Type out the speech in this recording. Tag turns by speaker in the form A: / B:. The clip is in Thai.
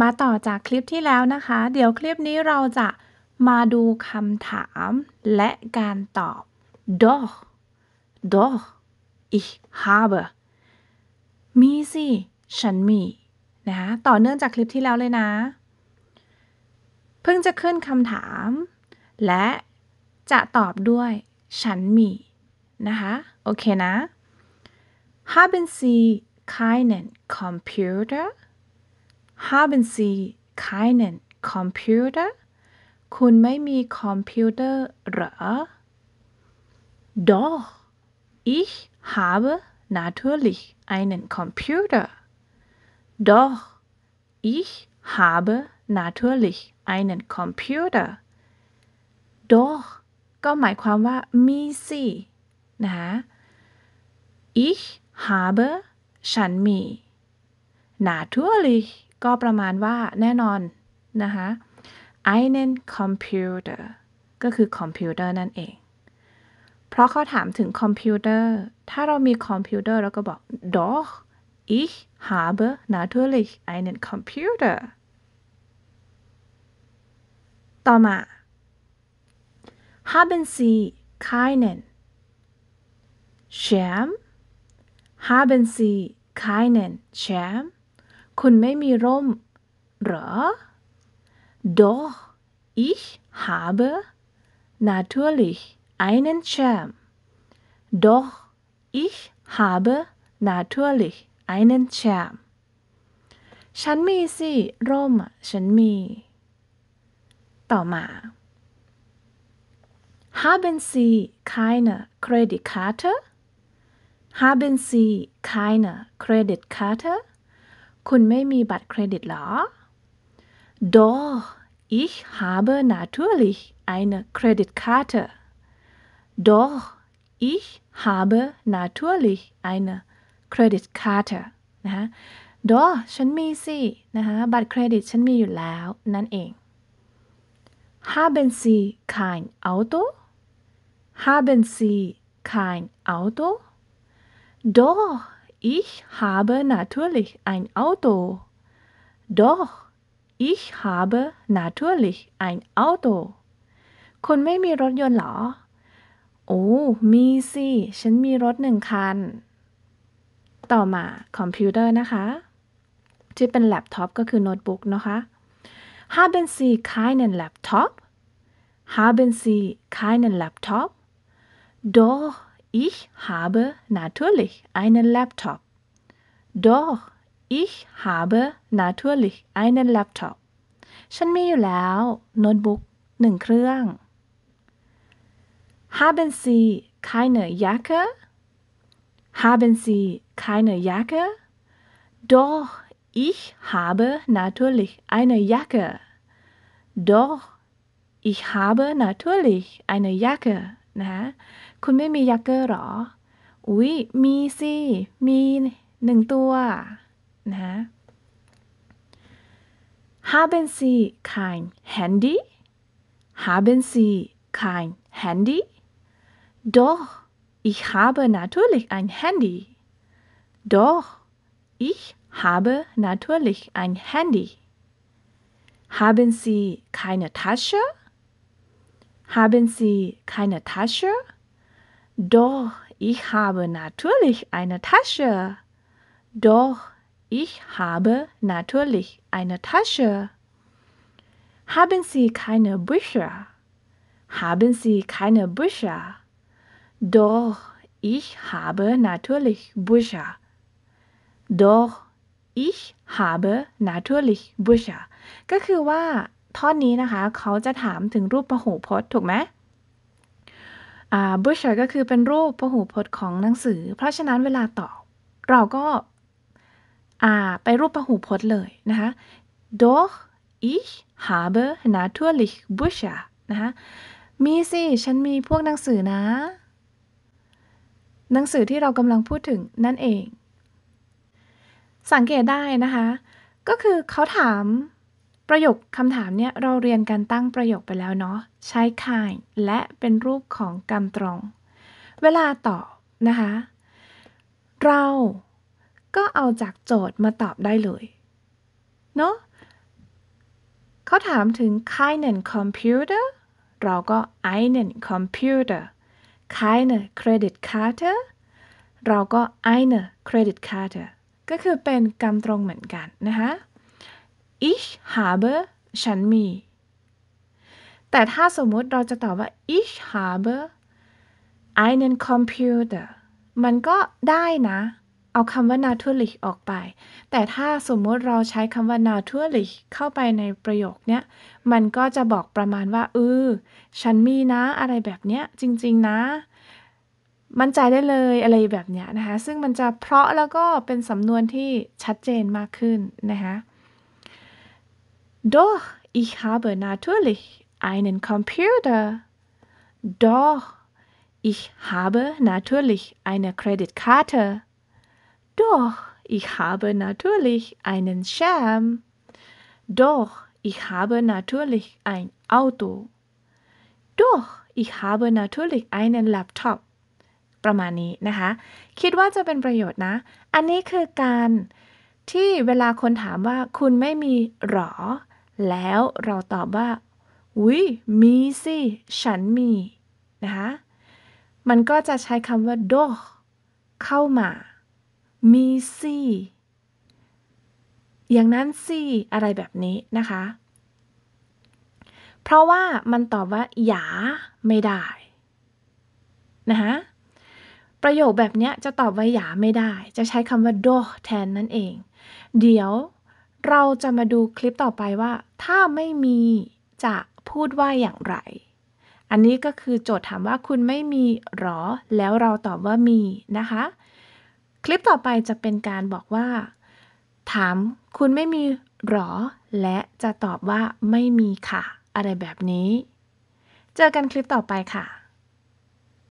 A: มาต่อจากคลิปที่แล้วนะคะ เดี๋ยวคลิปนี้เราจะมาดูคำถามและการตอบ doch doch ich habe มีสิฉันมีนะต่อเนื่องจากคลิปที่แล้วเลยนะ เพิ่งจะขึ้นคำถาม และจะตอบด้วย ฉันมี นะคะ โอเคนะ haben Sie keinen Computer haben Sie keinen Computer คุณไม่มีคอมพิวเตอร์หรอ Doch ich habe natürlich einen Computer Doch ich habe natürlich einen Computer Doch ก็หมายความว่ามีสิ นะคะ Ich habe ฉันมี Natürlich ก็ประมาณว่าแน่นอน นะคะ einen Computer ก็คือคอมพิวเตอร์นั่นเอง เพราะเขาถามถึงคอมพิวเตอร์ ถ้าเรามีคอมพิวเตอร์เราก็บอก doch ich habe natürlich einen Computer ต่อมา haben Sie keinen Schirm haben Sie keinen Schirm คุณไม่มีร่มหรอ Doch ich habe natürlich einen Schirm. Doch ich habe natürlich einen Schirm. ฉันมีสิร่มฉันมีต่อมา Haben Sie keine Kreditkarte? Haben Sie keine Kreditkarte? คุณไม่มีบัตรเครดิตหรอ Doch ich habe natürlich eine Kreditkarte. Doch ich habe natürlich eine Kreditkarte นะฮะ Doch ฉันมีสินะคะบัตรเครดิตฉันมีอยู่แล้วนั่นเอง Haben Sie kein Auto? Haben Sie kein Auto? Doch Ich habe natürlich ein Auto. Doch, ich habe natürlich ein Auto. คุณไม่มีรถยนต์หรอโอ้มีสิฉันมีรถหนึ่งคันต่อมาคอมพิวเตอร์นะคะที่เป็นแล็ปท็อปก็คือโน้ตบุ๊กนะคะ haben Sie keinen Laptop haben Sie keinen Laptop Doch Ich habe natürlich einen Laptop. Doch, ich habe natürlich einen Laptop. ฉันมีอยู่แล้วโน้ตบุ๊กหนึ่งเครื่อง Haben Sie keine Jacke? Haben Sie keine Jacke? Doch, ich habe natürlich eine Jacke. Doch, ich habe natürlich eine Jacke. นะคะคุณไม่มียักเกอร์หรออุ๊ยมีสิมีหนึ่งตัวนะคะฮ haben Sie kein Handy haben Sie kein Handy doch ich habe natürlich ein Handy doch ich habe natürlich ein Handy haben Sie keine Tasche haben Sie keine Tasche? Doch, ich habe natürlich eine Tasche. Doch, ich habe natürlich eine Tasche. Haben Sie keine Bücher? Haben Sie keine Bücher? Doch, ich habe natürlich Bücher. Doch, ich habe natürlich Bücher ท่อนนี้นะคะ เขาจะถามถึงรูปพหูพจน์ถูกไหมอ่า b ชเชอร์ก็คือเป็นรูปพหูพจน์ของหนังสือ เพราะฉะนั้นเวลาตอบเราก็อ่าไปรูปพหูพจน์เลยนะคะ doch ich habe natürlich Bücher นะคะมีสิ ฉันมีพวกหนังสือนะหนังสือที่เรากำลังพูดถึงนั่นเอง สังเกตได้นะคะ ก็คือเขาถามประโยคคำถามเนี่ยเราเรียนการตั้งประโยคไปแล้วเนาะใช้ kind และเป็นรูปของกรรมตรง เวลาตอบนะคะ เราก็เอาจากโจทย์มาตอบได้เลย เนาะเขาถามถึง k i n e n Computer เราก็ einen Computer keine Kreditkarte เราก็ eine Kreditkarte ก็คือเป็นกรรมตรงเหมือนกันนะคะ ich habe ฉันมี แต่ถ้าสมมติเราจะตอบว่า ich habe einen Computer มันก็ได้นะ เอาคำว่า natürlich ออกไป แต่ถ้าสมมติเราใช้คำว่า natürlich เข้าไปในประโยคเนี้ย มันก็จะบอกประมาณว่าเออฉันมีนะอะไรแบบเนี้ย จริง ๆ นะ มั่นใจได้เลยอะไรแบบเนี้ยนะคะ ซึ่งมันจะเพราะแล้วก็เป็นสำนวนที่ชัดเจนมากขึ้นนะคะ Doch, ich habe natürlich einen Computer. Doch, ich habe natürlich eine Kreditkarte. Doch, ich habe natürlich einen Schirm. Doch, ich habe natürlich ein Auto. Doch, ich habe natürlich einen แล็ปท็อปประมาณนี้นะคะคิดว่าจะเป็นประโยชน์นะอันนี้คือการที่เวลาคนถามว่าคุณไม่มีหรอแล้วเราตอบว่า อุ้ยมีสิฉันมี นะคะ มันก็จะใช้คำว่า d o เข้ามา มีสิอย่างนั้นสิ อะไรแบบนี้นะคะ เพราะว่ามันตอบว่าหยาไม่ได้ นะคะประโยคแบบนี้จะตอบว่าหยาไม่ได้ จะใช้คำว่า d o แทนนั่นเอง เดี๋ยวเราจะมาดูคลิปต่อไปว่า ถ้าไม่มี จะพูดว่าอย่างไร อันนี้ก็คือโจทย์ถามว่าคุณไม่มีหรอ แล้วเราตอบว่ามีนะคะ คลิปต่อไปจะเป็นการบอกว่า ถามคุณไม่มีหรอ และจะตอบว่าไม่มีค่ะ อะไรแบบนี้ เจอกันคลิปต่อไปค่ะ